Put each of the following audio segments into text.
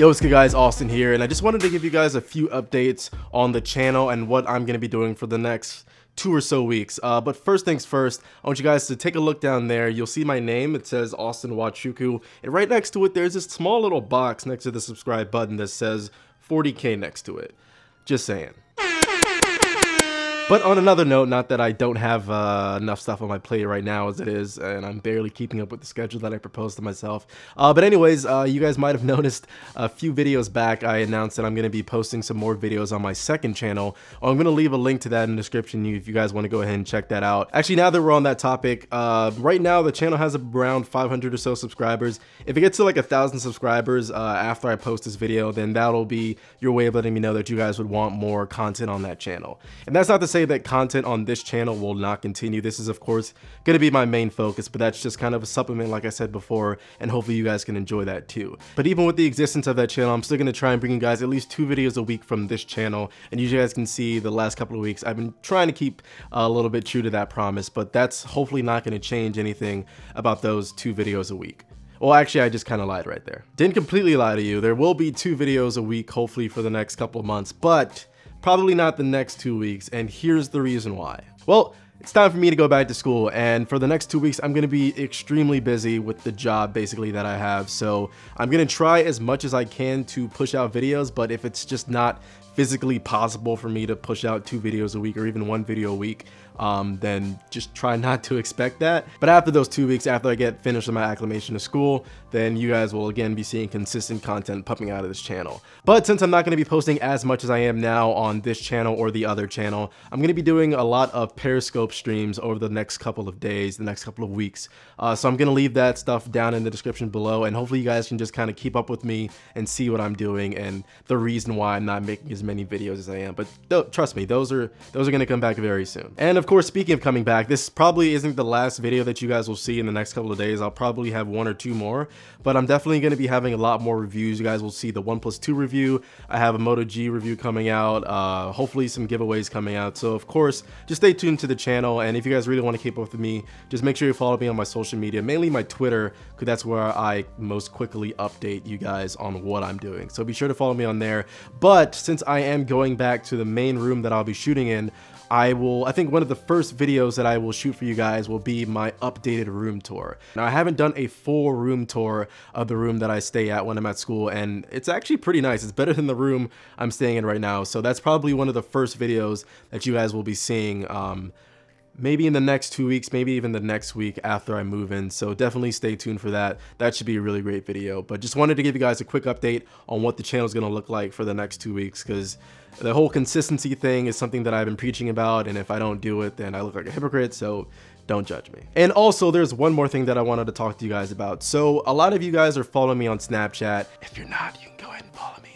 Yo, what's good guys, Austin here, and I just wanted to give you guys a few updates on the channel and what I'm going to be doing for the next two or so weeks. Uh, but first things first, I want you guys to take a look down there. You'll see my name, it says Austin Wachuku, and right next to it there's this small little box next to the subscribe button that says 40k next to it. Just saying. But on another note, not that I don't have uh, enough stuff on my plate right now as it is, and I'm barely keeping up with the schedule that I proposed to myself. Uh, but anyways, uh, you guys might have noticed a few videos back, I announced that I'm going to be posting some more videos on my second channel. I'm going to leave a link to that in the description if you guys want to go ahead and check that out. Actually, now that we're on that topic, uh, right now the channel has around 500 or so subscribers. If it gets to like a thousand subscribers uh, after I post this video, then that'll be your way of letting me know that you guys would want more content on that channel. And that's not to say say that content on this channel will not continue. This is of course gonna be my main focus, but that's just kind of a supplement like I said before, and hopefully you guys can enjoy that too. But even with the existence of that channel, I'm still gonna try and bring you guys at least two videos a week from this channel. And you guys can see the last couple of weeks, I've been trying to keep uh, a little bit true to that promise, but that's hopefully not gonna change anything about those two videos a week. Well, actually, I just kind of lied right there. Didn't completely lie to you. There will be two videos a week, hopefully for the next couple of months, but Probably not the next two weeks, and here's the reason why. Well, it's time for me to go back to school, and for the next two weeks, I'm gonna be extremely busy with the job basically that I have, so I'm gonna try as much as I can to push out videos, but if it's just not physically possible for me to push out two videos a week or even one video a week, um, then just try not to expect that. But after those two weeks, after I get finished with my acclimation to school, then you guys will again be seeing consistent content pumping out of this channel. But since I'm not gonna be posting as much as I am now on this channel or the other channel, I'm gonna be doing a lot of Periscope streams over the next couple of days, the next couple of weeks. Uh, so I'm gonna leave that stuff down in the description below and hopefully you guys can just kind of keep up with me and see what I'm doing and the reason why I'm not making as many videos as I am. But th trust me, those are those are gonna come back very soon. And of course, speaking of coming back, this probably isn't the last video that you guys will see in the next couple of days. I'll probably have one or two more, but I'm definitely going to be having a lot more reviews. You guys will see the OnePlus 2 review. I have a Moto G review coming out, uh, hopefully some giveaways coming out. So of course, just stay tuned to the channel. And if you guys really want to keep up with me, just make sure you follow me on my social media, mainly my Twitter, because that's where I most quickly update you guys on what I'm doing. So be sure to follow me on there. But since I am going back to the main room that I'll be shooting in, I will, I think one of the the first videos that I will shoot for you guys will be my updated room tour. Now I haven't done a full room tour of the room that I stay at when I'm at school and it's actually pretty nice. It's better than the room I'm staying in right now. So that's probably one of the first videos that you guys will be seeing um, maybe in the next two weeks, maybe even the next week after I move in. So definitely stay tuned for that. That should be a really great video. But just wanted to give you guys a quick update on what the channel is going to look like for the next two weeks because the whole consistency thing is something that I've been preaching about. And if I don't do it, then I look like a hypocrite. So don't judge me. And also there's one more thing that I wanted to talk to you guys about. So a lot of you guys are following me on Snapchat. If you're not, you can go ahead and follow me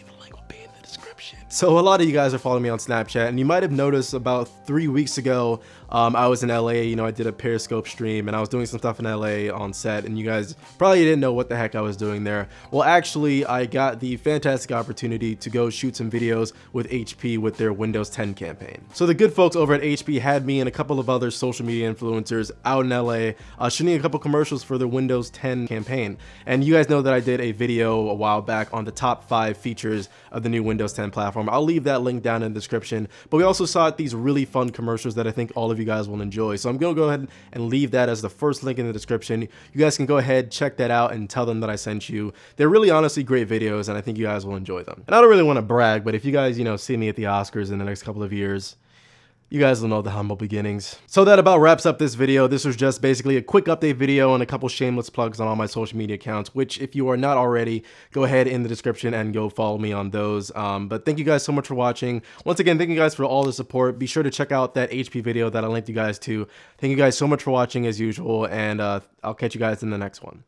so a lot of you guys are following me on Snapchat and you might have noticed about three weeks ago, um, I was in LA, you know, I did a Periscope stream and I was doing some stuff in LA on set and you guys probably didn't know what the heck I was doing there. Well, actually, I got the fantastic opportunity to go shoot some videos with HP with their Windows 10 campaign. So the good folks over at HP had me and a couple of other social media influencers out in LA uh, shooting a couple commercials for their Windows 10 campaign. And you guys know that I did a video a while back on the top five features of the new Windows 10 platform platform. I'll leave that link down in the description. But we also saw these really fun commercials that I think all of you guys will enjoy. So I'm going to go ahead and leave that as the first link in the description. You guys can go ahead, check that out, and tell them that I sent you. They're really honestly great videos, and I think you guys will enjoy them. And I don't really want to brag, but if you guys, you know, see me at the Oscars in the next couple of years, you guys will know the humble beginnings. So that about wraps up this video. This was just basically a quick update video and a couple shameless plugs on all my social media accounts, which if you are not already, go ahead in the description and go follow me on those. Um, but thank you guys so much for watching. Once again, thank you guys for all the support. Be sure to check out that HP video that I linked you guys to. Thank you guys so much for watching as usual, and uh, I'll catch you guys in the next one.